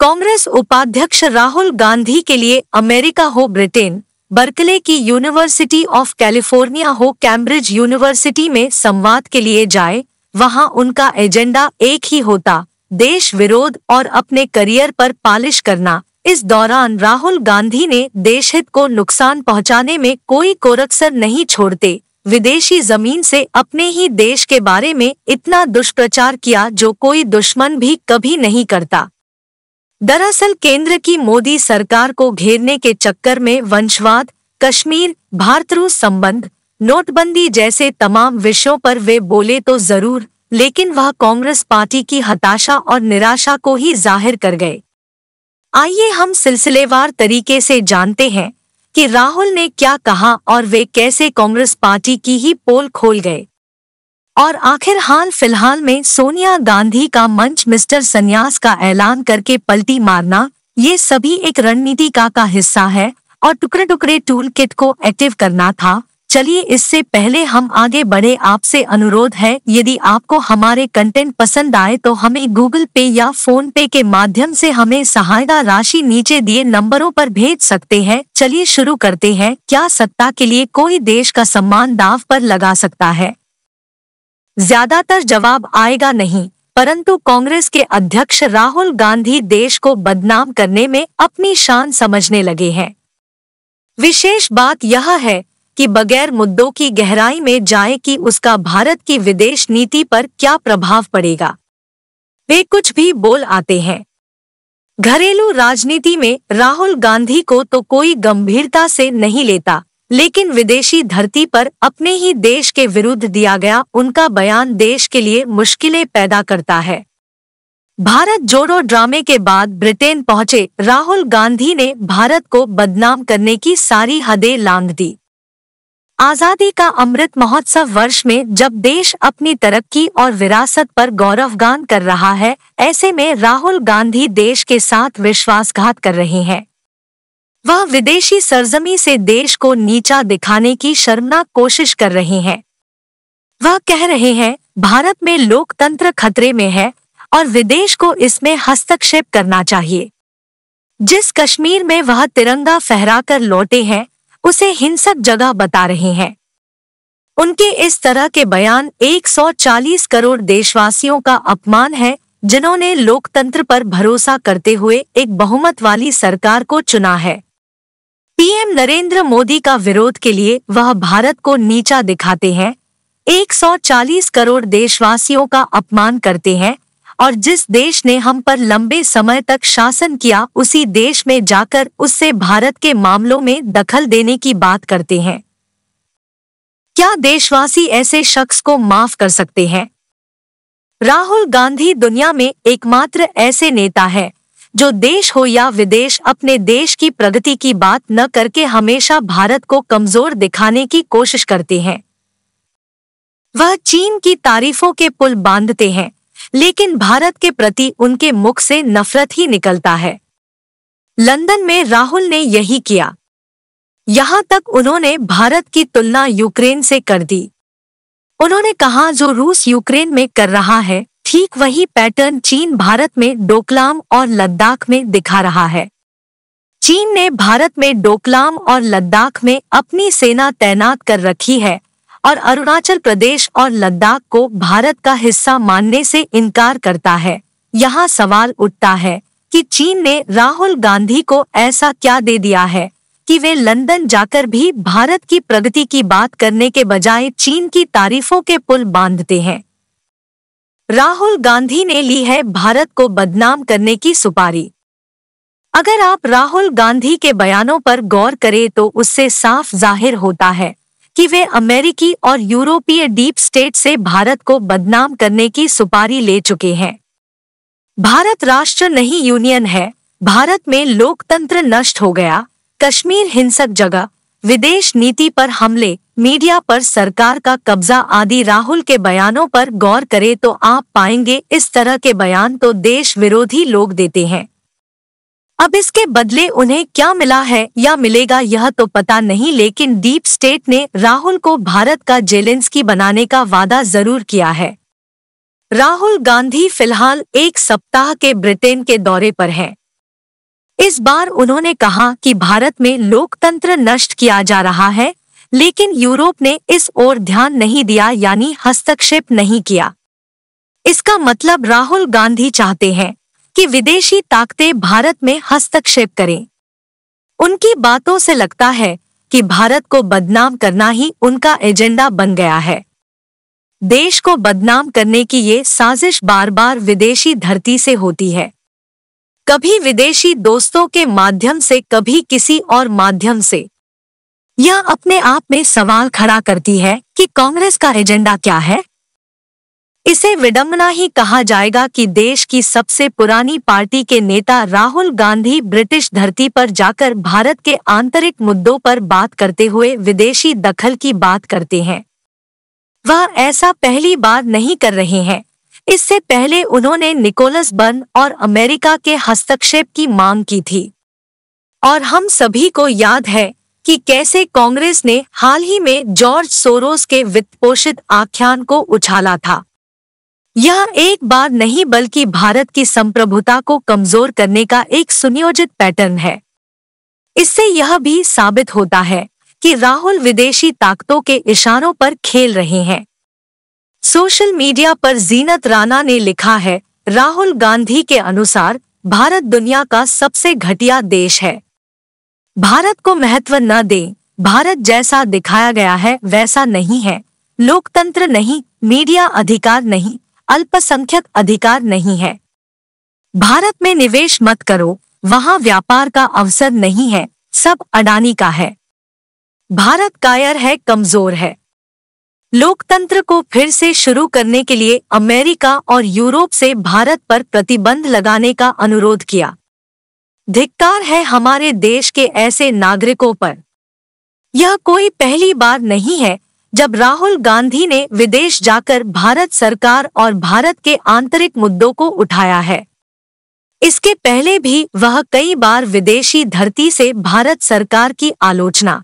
कांग्रेस उपाध्यक्ष राहुल गांधी के लिए अमेरिका हो ब्रिटेन बर्कले की यूनिवर्सिटी ऑफ कैलिफोर्निया हो कैम्ब्रिज यूनिवर्सिटी में संवाद के लिए जाए वहां उनका एजेंडा एक ही होता देश विरोध और अपने करियर पर पालिश करना इस दौरान राहुल गांधी ने देश हित को नुकसान पहुंचाने में कोई कोरक्सर नहीं छोड़ते विदेशी जमीन से अपने ही देश के बारे में इतना दुष्प्रचार किया जो कोई दुश्मन भी कभी नहीं करता दरअसल केंद्र की मोदी सरकार को घेरने के चक्कर में वंशवाद कश्मीर भारत रूस संबंध नोटबंदी जैसे तमाम विषयों पर वे बोले तो जरूर लेकिन वह कांग्रेस पार्टी की हताशा और निराशा को ही जाहिर कर गए आइए हम सिलसिलेवार तरीके से जानते हैं कि राहुल ने क्या कहा और वे कैसे कांग्रेस पार्टी की ही पोल खोल गए और आखिर हाल फिलहाल में सोनिया गांधी का मंच मिस्टर संन्यास का ऐलान करके पलटी मारना ये सभी एक रणनीति का का हिस्सा है और टुकड़े टुकड़े टूल किट को एक्टिव करना था चलिए इससे पहले हम आगे बढ़े आपसे अनुरोध है यदि आपको हमारे कंटेंट पसंद आए तो हमें गूगल पे या फोन पे के माध्यम से हमें सहायता राशि नीचे दिए नंबरों पर भेज सकते हैं चलिए शुरू करते हैं क्या सत्ता के लिए कोई देश का सम्मान दाव पर लगा सकता है ज्यादातर जवाब आएगा नहीं परंतु कांग्रेस के अध्यक्ष राहुल गांधी देश को बदनाम करने में अपनी शान समझने लगे हैं विशेष बात यह है कि बगैर मुद्दों की गहराई में जाए कि उसका भारत की विदेश नीति पर क्या प्रभाव पड़ेगा वे कुछ भी बोल आते हैं घरेलू राजनीति में राहुल गांधी को तो कोई गंभीरता से नहीं लेता लेकिन विदेशी धरती पर अपने ही देश के विरुद्ध दिया गया उनका बयान देश के लिए मुश्किलें पैदा करता है भारत जोड़ो ड्रामे के बाद ब्रिटेन पहुंचे राहुल गांधी ने भारत को बदनाम करने की सारी हदें लांघ दी आजादी का अमृत महोत्सव वर्ष में जब देश अपनी तरक्की और विरासत पर गौरवगान कर रहा है ऐसे में राहुल गांधी देश के साथ विश्वासघात कर रहे हैं वह विदेशी सरजमी से देश को नीचा दिखाने की शर्मनाक कोशिश कर रहे हैं वह कह रहे हैं भारत में लोकतंत्र खतरे में है और विदेश को इसमें हस्तक्षेप करना चाहिए जिस कश्मीर में वह तिरंगा फहराकर लौटे हैं उसे हिंसक जगह बता रहे हैं उनके इस तरह के बयान 140 करोड़ देशवासियों का अपमान है जिन्होंने लोकतंत्र पर भरोसा करते हुए एक बहुमत वाली सरकार को चुना है पीएम नरेंद्र मोदी का विरोध के लिए वह भारत को नीचा दिखाते हैं 140 करोड़ देशवासियों का अपमान करते हैं और जिस देश ने हम पर लंबे समय तक शासन किया उसी देश में जाकर उससे भारत के मामलों में दखल देने की बात करते हैं क्या देशवासी ऐसे शख्स को माफ कर सकते हैं राहुल गांधी दुनिया में एकमात्र ऐसे नेता है जो देश हो या विदेश अपने देश की प्रगति की बात न करके हमेशा भारत को कमजोर दिखाने की कोशिश करते हैं वह चीन की तारीफों के पुल बांधते हैं लेकिन भारत के प्रति उनके मुख से नफरत ही निकलता है लंदन में राहुल ने यही किया यहां तक उन्होंने भारत की तुलना यूक्रेन से कर दी उन्होंने कहा जो रूस यूक्रेन में कर रहा है ठीक वही पैटर्न चीन भारत में डोकलाम और लद्दाख में दिखा रहा है चीन ने भारत में डोकलाम और लद्दाख में अपनी सेना तैनात कर रखी है और अरुणाचल प्रदेश और लद्दाख को भारत का हिस्सा मानने से इनकार करता है यहाँ सवाल उठता है कि चीन ने राहुल गांधी को ऐसा क्या दे दिया है कि वे लंदन जाकर भी भारत की प्रगति की बात करने के बजाय चीन की तारीफों के पुल बांधते हैं राहुल गांधी ने ली है भारत को बदनाम करने की सुपारी अगर आप राहुल गांधी के बयानों पर गौर करें तो उससे साफ जाहिर होता है कि वे अमेरिकी और यूरोपीय डीप स्टेट से भारत को बदनाम करने की सुपारी ले चुके हैं भारत राष्ट्र नहीं यूनियन है भारत में लोकतंत्र नष्ट हो गया कश्मीर हिंसक जगह विदेश नीति पर हमले मीडिया पर सरकार का कब्जा आदि राहुल के बयानों पर गौर करें तो आप पाएंगे इस तरह के बयान तो देश विरोधी लोग देते हैं अब इसके बदले उन्हें क्या मिला है या मिलेगा यह तो पता नहीं लेकिन डीप स्टेट ने राहुल को भारत का जेलेंस्की बनाने का वादा जरूर किया है राहुल गांधी फिलहाल एक सप्ताह के ब्रिटेन के दौरे पर हैं। इस बार उन्होंने कहा कि भारत में लोकतंत्र नष्ट किया जा रहा है लेकिन यूरोप ने इस ओर ध्यान नहीं दिया यानी हस्तक्षेप नहीं किया इसका मतलब राहुल गांधी चाहते हैं कि विदेशी ताकतें भारत में हस्तक्षेप करें उनकी बातों से लगता है कि भारत को बदनाम करना ही उनका एजेंडा बन गया है देश को बदनाम करने की ये साजिश बार बार विदेशी धरती से होती है कभी विदेशी दोस्तों के माध्यम से कभी किसी और माध्यम से यह अपने आप में सवाल खड़ा करती है कि कांग्रेस का एजेंडा क्या है इसे विडंबना ही कहा जाएगा कि देश की सबसे पुरानी पार्टी के नेता राहुल गांधी ब्रिटिश धरती पर जाकर भारत के आंतरिक मुद्दों पर बात करते हुए विदेशी दखल की बात करते हैं वह ऐसा पहली बार नहीं कर रहे हैं इससे पहले उन्होंने निकोलस बर्न और अमेरिका के हस्तक्षेप की मांग की थी और हम सभी को याद है कि कैसे कांग्रेस ने हाल ही में जॉर्ज सोरोस के वित्त पोषित आख्यान को उछाला था यह एक बार नहीं बल्कि भारत की संप्रभुता को कमजोर करने का एक सुनियोजित पैटर्न है इससे यह भी साबित होता है कि राहुल विदेशी ताकतों के इशारों पर खेल रहे हैं सोशल मीडिया पर जीनत राणा ने लिखा है राहुल गांधी के अनुसार भारत दुनिया का सबसे घटिया देश है भारत को महत्व न दे भारत जैसा दिखाया गया है वैसा नहीं है लोकतंत्र नहीं मीडिया अधिकार नहीं अल्पसंख्यक अधिकार नहीं है भारत में निवेश मत करो वहाँ व्यापार का अवसर नहीं है सब अडानी का है भारत कायर है कमजोर है लोकतंत्र को फिर से शुरू करने के लिए अमेरिका और यूरोप से भारत पर प्रतिबंध लगाने का अनुरोध किया धिक्कार है हमारे देश के ऐसे नागरिकों पर यह कोई पहली बार नहीं है जब राहुल गांधी ने विदेश जाकर भारत सरकार और भारत के आंतरिक मुद्दों को उठाया है इसके पहले भी वह कई बार विदेशी धरती से भारत सरकार की आलोचना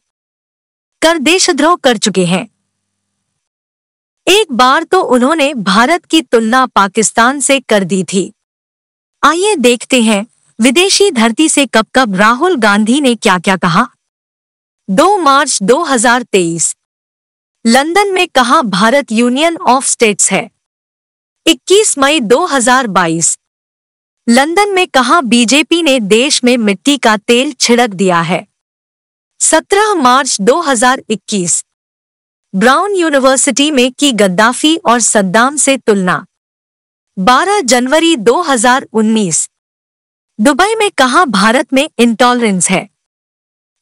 कर देशद्रोह कर चुके हैं एक बार तो उन्होंने भारत की तुलना पाकिस्तान से कर दी थी आइए देखते हैं विदेशी धरती से कब कब राहुल गांधी ने क्या क्या कहा 2 मार्च 2023 लंदन में कहा भारत यूनियन ऑफ स्टेट्स है 21 मई 2022 लंदन में कहा बीजेपी ने देश में मिट्टी का तेल छिड़क दिया है 17 मार्च 2021 ब्राउन यूनिवर्सिटी में की गद्दाफी और सद्दाम से तुलना 12 जनवरी 2019 दुबई में कहा भारत में इंटॉलरेंस है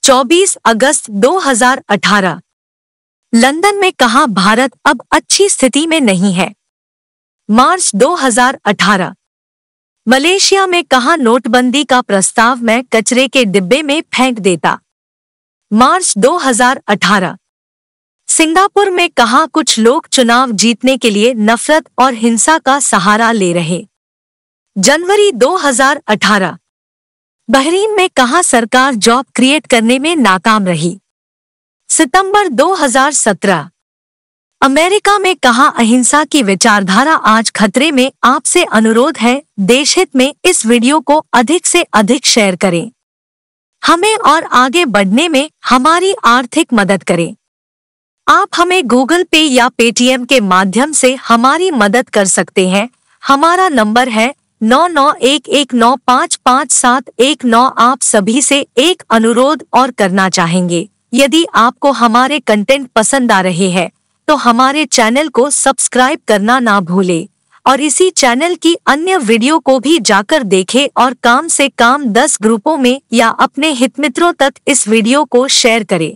24 अगस्त 2018 लंदन में कहा भारत अब अच्छी स्थिति में नहीं है मार्च 2018 मलेशिया में कहा नोटबंदी का प्रस्ताव मैं कचरे के डिब्बे में फेंक देता मार्च 2018 सिंगापुर में कहा कुछ लोग चुनाव जीतने के लिए नफरत और हिंसा का सहारा ले रहे जनवरी 2018 बहरीन में कहा सरकार जॉब क्रिएट करने में नाकाम रही सितंबर 2017 अमेरिका में कहा अहिंसा की विचारधारा आज खतरे में आपसे अनुरोध है देश हित में इस वीडियो को अधिक से अधिक शेयर करें हमें और आगे बढ़ने में हमारी आर्थिक मदद करें आप हमें गूगल पे या पेटीएम के माध्यम से हमारी मदद कर सकते हैं हमारा नंबर है नौ नौ एक एक नौ पाँच पाँच सात एक नौ आप सभी से एक अनुरोध और करना चाहेंगे यदि आपको हमारे कंटेंट पसंद आ रहे हैं तो हमारे चैनल को सब्सक्राइब करना ना भूले और इसी चैनल की अन्य वीडियो को भी जाकर देखें और काम से काम 10 ग्रुपों में या अपने हित मित्रों तक इस वीडियो को शेयर करें